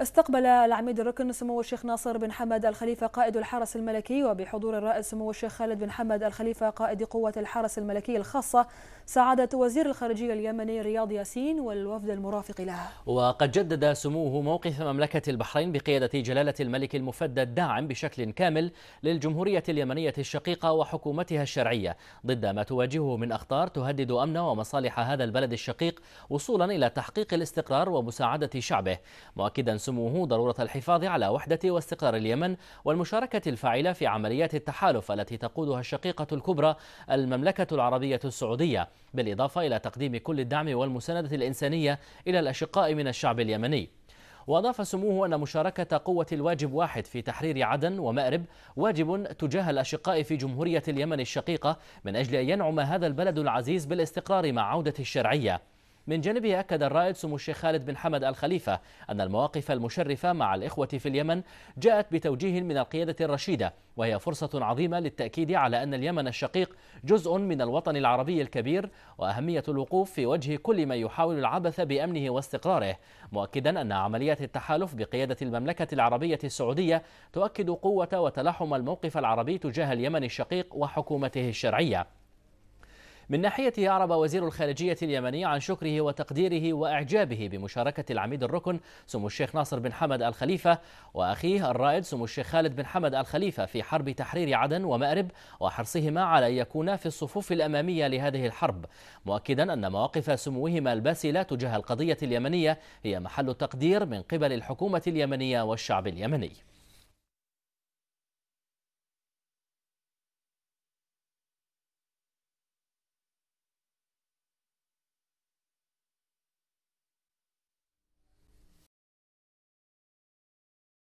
استقبل العميد الركن سمو الشيخ ناصر بن حمد الخليفة قائد الحرس الملكي وبحضور الرائد سمو الشيخ خالد بن حمد الخليفة قائد قوة الحرس الملكي الخاصة سعادة وزير الخارجية اليمني رياض ياسين والوفد المرافق له وقد جدد سموه موقف مملكة البحرين بقيادة جلالة الملك المفدى الداعم بشكل كامل للجمهورية اليمنية الشقيقة وحكومتها الشرعية ضد ما تواجهه من أخطار تهدد أمن ومصالح هذا البلد الشقيق وصولا إلى تحقيق الاستقرار ومساعدة شعبه مؤكدا سموه ضرورة الحفاظ على وحدة واستقرار اليمن والمشاركة الفاعلة في عمليات التحالف التي تقودها الشقيقة الكبرى المملكة العربية السعودية بالإضافة إلى تقديم كل الدعم والمساندة الإنسانية إلى الأشقاء من الشعب اليمني وأضاف سموه أن مشاركة قوة الواجب واحد في تحرير عدن ومأرب واجب تجاه الأشقاء في جمهورية اليمن الشقيقة من أجل أن ينعم هذا البلد العزيز بالاستقرار مع عودة الشرعية من جانبه أكد الرائد سمو الشيخ خالد بن حمد الخليفة أن المواقف المشرفة مع الإخوة في اليمن جاءت بتوجيه من القيادة الرشيدة وهي فرصة عظيمة للتأكيد على أن اليمن الشقيق جزء من الوطن العربي الكبير وأهمية الوقوف في وجه كل من يحاول العبث بأمنه واستقراره مؤكدا أن عمليات التحالف بقيادة المملكة العربية السعودية تؤكد قوة وتلاحم الموقف العربي تجاه اليمن الشقيق وحكومته الشرعية من ناحيته أعرب وزير الخارجية اليمني عن شكره وتقديره وإعجابه بمشاركة العميد الركن سمو الشيخ ناصر بن حمد الخليفة وأخيه الرائد سمو الشيخ خالد بن حمد الخليفة في حرب تحرير عدن ومأرب وحرصهما على أن يكونا في الصفوف الأمامية لهذه الحرب مؤكدا أن مواقف سموهما الباسلة تجاه القضية اليمنية هي محل تقدير من قبل الحكومة اليمنية والشعب اليمني